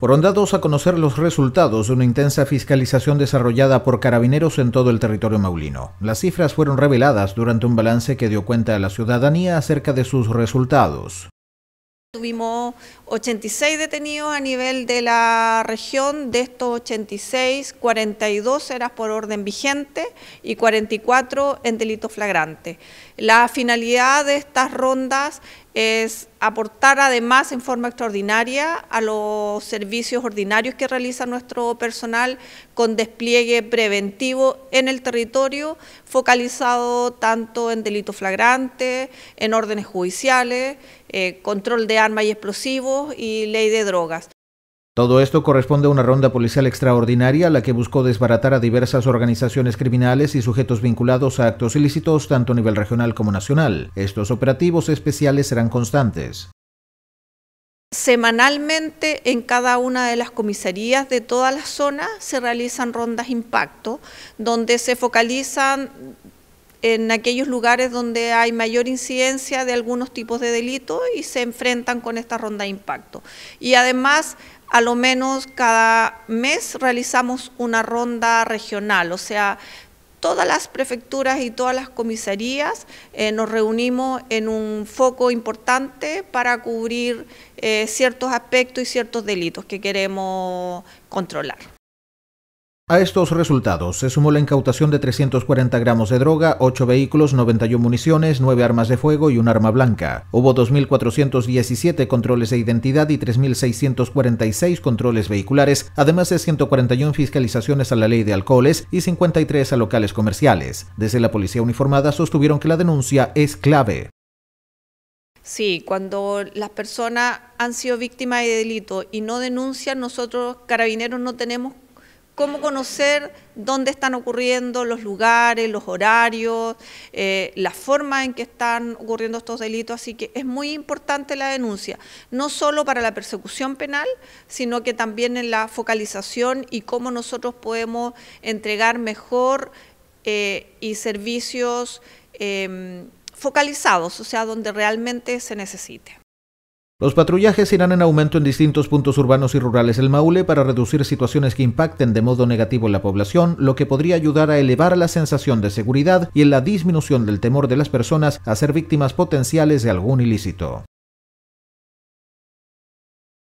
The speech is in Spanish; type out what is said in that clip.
Fueron dados a conocer los resultados de una intensa fiscalización desarrollada por carabineros en todo el territorio maulino. Las cifras fueron reveladas durante un balance que dio cuenta a la ciudadanía acerca de sus resultados. Tuvimos 86 detenidos a nivel de la región, de estos 86, 42 eran por orden vigente y 44 en delito flagrante. La finalidad de estas rondas es aportar además en forma extraordinaria a los servicios ordinarios que realiza nuestro personal con despliegue preventivo en el territorio, focalizado tanto en delitos flagrantes, en órdenes judiciales, eh, control de armas y explosivos y ley de drogas. Todo esto corresponde a una ronda policial extraordinaria, la que buscó desbaratar a diversas organizaciones criminales y sujetos vinculados a actos ilícitos tanto a nivel regional como nacional. Estos operativos especiales serán constantes. Semanalmente en cada una de las comisarías de toda la zona se realizan rondas impacto, donde se focalizan en aquellos lugares donde hay mayor incidencia de algunos tipos de delitos y se enfrentan con esta ronda de impacto. Y además, a lo menos cada mes realizamos una ronda regional, o sea, todas las prefecturas y todas las comisarías eh, nos reunimos en un foco importante para cubrir eh, ciertos aspectos y ciertos delitos que queremos controlar. A estos resultados se sumó la incautación de 340 gramos de droga, 8 vehículos, 91 municiones, 9 armas de fuego y un arma blanca. Hubo 2.417 controles de identidad y 3.646 controles vehiculares, además de 141 fiscalizaciones a la ley de alcoholes y 53 a locales comerciales. Desde la policía uniformada sostuvieron que la denuncia es clave. Sí, cuando las personas han sido víctimas de delito y no denuncian, nosotros carabineros no tenemos cómo conocer dónde están ocurriendo los lugares, los horarios, eh, la forma en que están ocurriendo estos delitos. Así que es muy importante la denuncia, no solo para la persecución penal, sino que también en la focalización y cómo nosotros podemos entregar mejor eh, y servicios em, focalizados, o sea, donde realmente se necesite. Los patrullajes irán en aumento en distintos puntos urbanos y rurales del Maule para reducir situaciones que impacten de modo negativo en la población, lo que podría ayudar a elevar la sensación de seguridad y en la disminución del temor de las personas a ser víctimas potenciales de algún ilícito.